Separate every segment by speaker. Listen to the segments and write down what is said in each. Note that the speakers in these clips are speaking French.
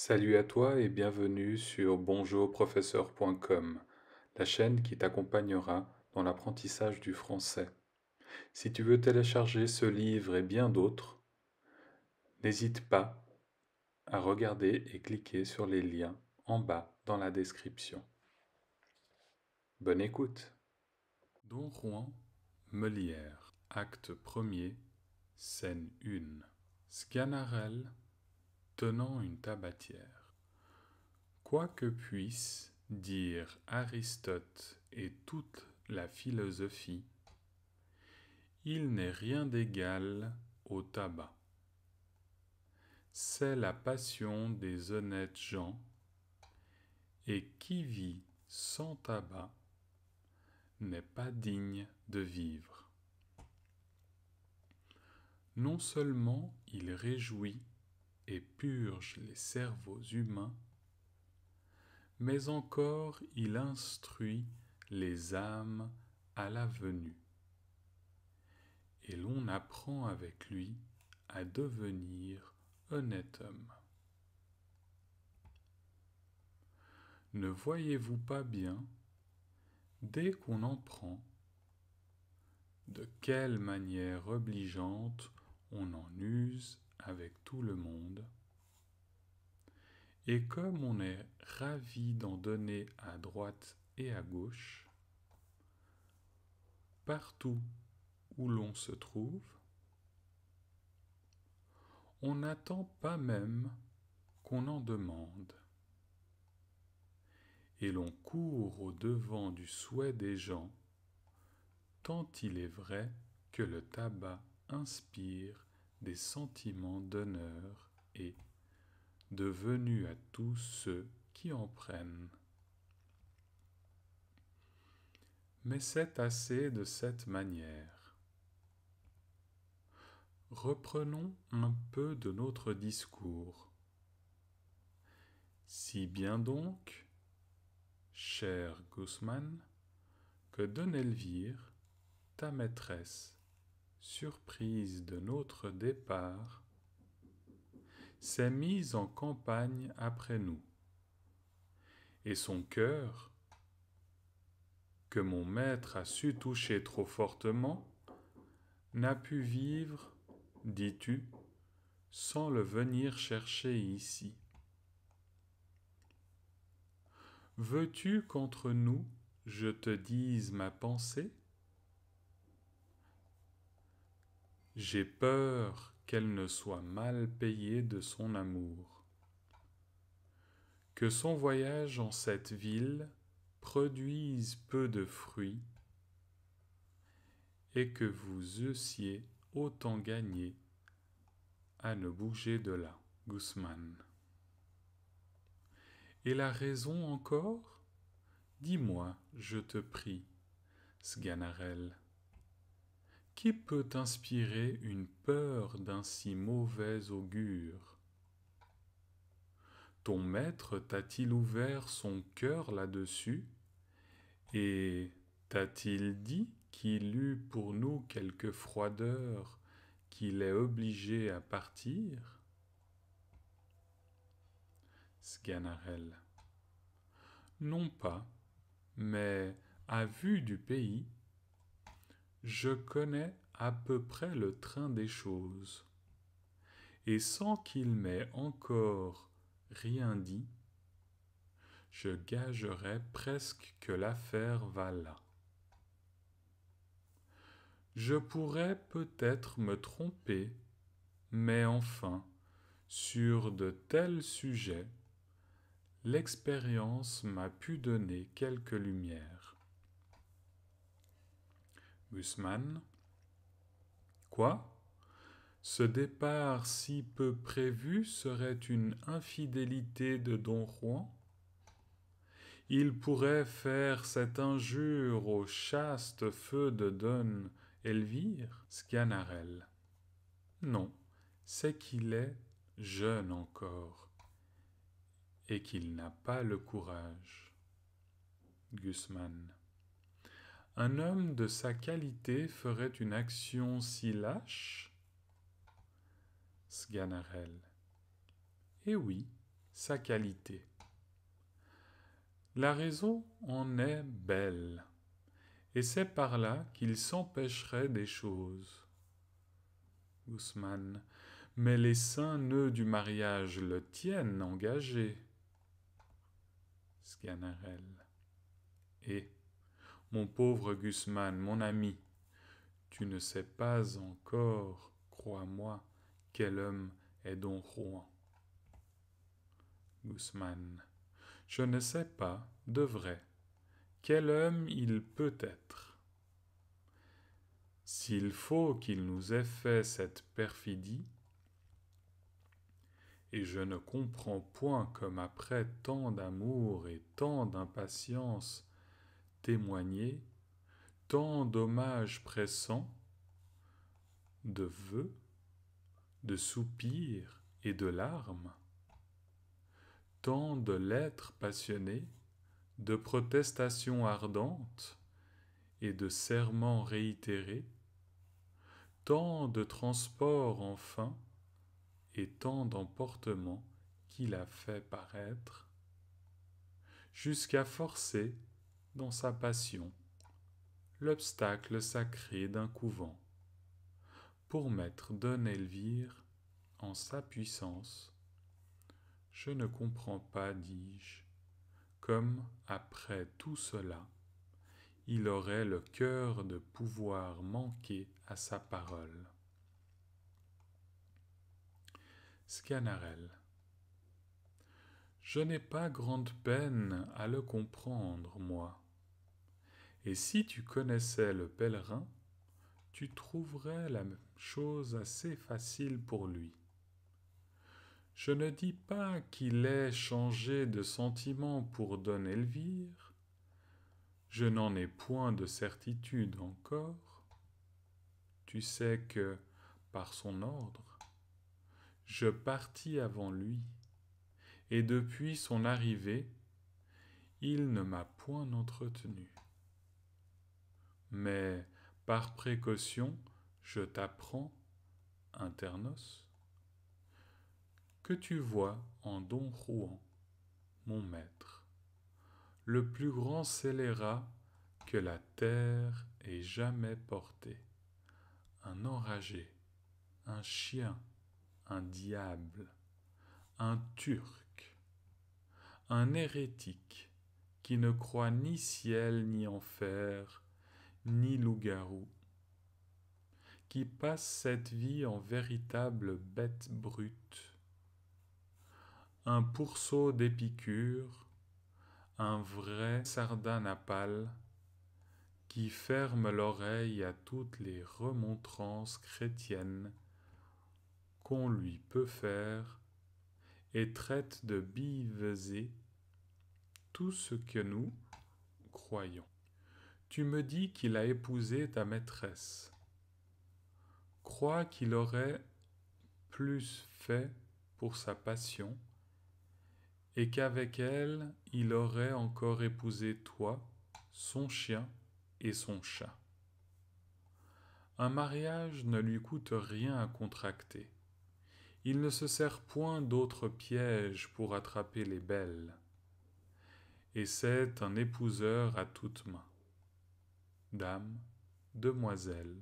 Speaker 1: Salut à toi et bienvenue sur bonjourprofesseur.com, la chaîne qui t'accompagnera dans l'apprentissage du français. Si tu veux télécharger ce livre et bien d'autres, n'hésite pas à regarder et cliquer sur les liens en bas dans la description. Bonne écoute. Don Juan Molière, acte 1 scène 1 tenant une tabatière. Quoi que puisse dire Aristote et toute la philosophie, il n'est rien d'égal au tabac. C'est la passion des honnêtes gens, et qui vit sans tabac n'est pas digne de vivre. Non seulement il réjouit et purge les cerveaux humains, mais encore il instruit les âmes à la venue, et l'on apprend avec lui à devenir honnête homme. Ne voyez-vous pas bien, dès qu'on en prend, de quelle manière obligeante on en use avec tout le monde, et comme on est ravi d'en donner à droite et à gauche, partout où l'on se trouve, on n'attend pas même qu'on en demande, et l'on court au devant du souhait des gens, tant il est vrai que le tabac inspire des sentiments d'honneur et de à tous ceux qui en prennent. Mais c'est assez de cette manière. Reprenons un peu de notre discours. Si bien donc, cher Guzman, que Don Elvire, ta maîtresse, surprise de notre départ, s'est mise en campagne après nous, et son cœur, que mon maître a su toucher trop fortement, n'a pu vivre, dis-tu, sans le venir chercher ici. Veux-tu qu'entre nous je te dise ma pensée J'ai peur qu'elle ne soit mal payée de son amour. Que son voyage en cette ville produise peu de fruits et que vous eussiez autant gagné à ne bouger de là. Guzman. Et la raison encore Dis-moi, je te prie, Sganarelle qui peut inspirer une peur d'un si mauvais augure Ton maître t'a-t-il ouvert son cœur là-dessus Et t'a-t-il dit qu'il eut pour nous quelque froideur, qu'il est obligé à partir Sganarelle. Non pas, mais à vue du pays, je connais à peu près le train des choses. Et sans qu'il m'ait encore rien dit, je gagerais presque que l'affaire va là. Je pourrais peut-être me tromper, mais enfin, sur de tels sujets, l'expérience m'a pu donner quelques lumières. Gusman. Quoi Ce départ si peu prévu serait une infidélité de Don Juan Il pourrait faire cette injure au chaste feu de Don Elvire Scanarel Non, c'est qu'il est jeune encore et qu'il n'a pas le courage. Gusman. Un homme de sa qualité ferait une action si lâche Sganarelle. et eh oui, sa qualité. La raison en est belle, et c'est par là qu'il s'empêcherait des choses. Ousmane. Mais les saints nœuds du mariage le tiennent engagé. Sganarelle. Et mon pauvre Gusman, mon ami, tu ne sais pas encore, crois-moi, quel homme est Don Juan. Guzman. Je ne sais pas, de vrai, quel homme il peut être. S'il faut qu'il nous ait fait cette perfidie, et je ne comprends point comme après tant d'amour et tant d'impatience témoigner tant d'hommages pressants, de vœux, de soupirs et de larmes, tant de lettres passionnées, de protestations ardentes et de serments réitérés, tant de transports enfin et tant d'emportements qu'il a fait paraître, jusqu'à forcer dans sa passion, l'obstacle sacré d'un couvent, pour mettre Don Elvire en sa puissance. Je ne comprends pas, dis-je, comme, après tout cela, il aurait le cœur de pouvoir manquer à sa parole. Scanarelle. Je n'ai pas grande peine à le comprendre, moi. Et si tu connaissais le pèlerin, tu trouverais la chose assez facile pour lui. Je ne dis pas qu'il ait changé de sentiment pour Don Elvire, je n'en ai point de certitude encore. Tu sais que, par son ordre, je partis avant lui et depuis son arrivée, il ne m'a point entretenu. Mais par précaution, je t'apprends, Internos, que tu vois en Don Juan, mon maître, le plus grand scélérat que la terre ait jamais porté, un enragé, un chien, un diable, un turc, un hérétique qui ne croit ni ciel ni enfer, ni loup-garou, qui passe cette vie en véritable bête brute, un pourceau d'épicure, un vrai sardanapale, qui ferme l'oreille à toutes les remontrances chrétiennes qu'on lui peut faire et traite de biveser tout ce que nous croyons. Tu me dis qu'il a épousé ta maîtresse. Crois qu'il aurait plus fait pour sa passion, et qu'avec elle il aurait encore épousé toi, son chien et son chat. Un mariage ne lui coûte rien à contracter. Il ne se sert point d'autre piège pour attraper les belles, et c'est un épouseur à toutes mains. Dame, demoiselle,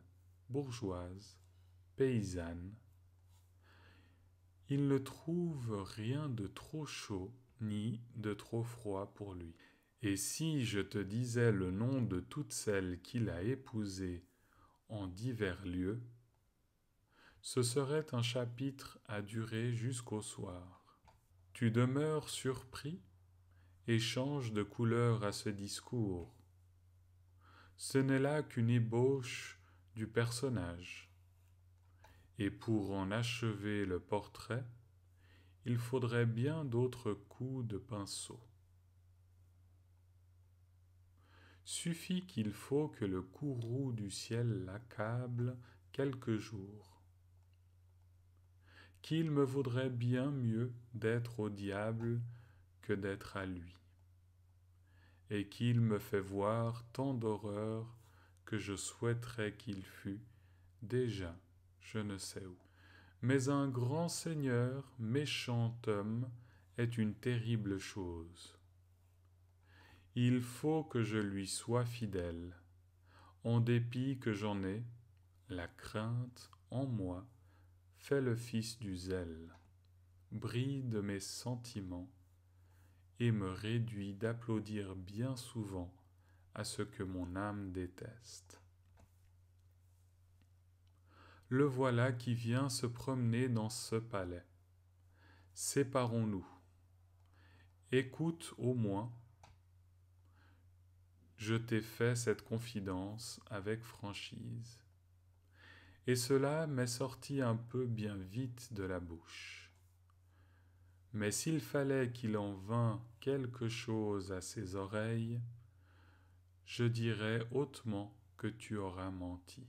Speaker 1: bourgeoise, paysanne, il ne trouve rien de trop chaud ni de trop froid pour lui. Et si je te disais le nom de toutes celles qu'il a épousées en divers lieux, ce serait un chapitre à durer jusqu'au soir. Tu demeures surpris et changes de couleur à ce discours. Ce n'est là qu'une ébauche du personnage. Et pour en achever le portrait, il faudrait bien d'autres coups de pinceau. Suffit qu'il faut que le courroux du ciel l'accable quelques jours qu'il me vaudrait bien mieux d'être au diable que d'être à lui, et qu'il me fait voir tant d'horreur que je souhaiterais qu'il fût déjà je ne sais où. Mais un grand seigneur, méchant homme, est une terrible chose. Il faut que je lui sois fidèle, en dépit que j'en ai la crainte en moi Fais le fils du zèle, brille de mes sentiments, et me réduit d'applaudir bien souvent à ce que mon âme déteste. Le voilà qui vient se promener dans ce palais. Séparons-nous. Écoute au moins. Je t'ai fait cette confidence avec franchise et cela m'est sorti un peu bien vite de la bouche. Mais s'il fallait qu'il en vînt quelque chose à ses oreilles, je dirais hautement que tu auras menti.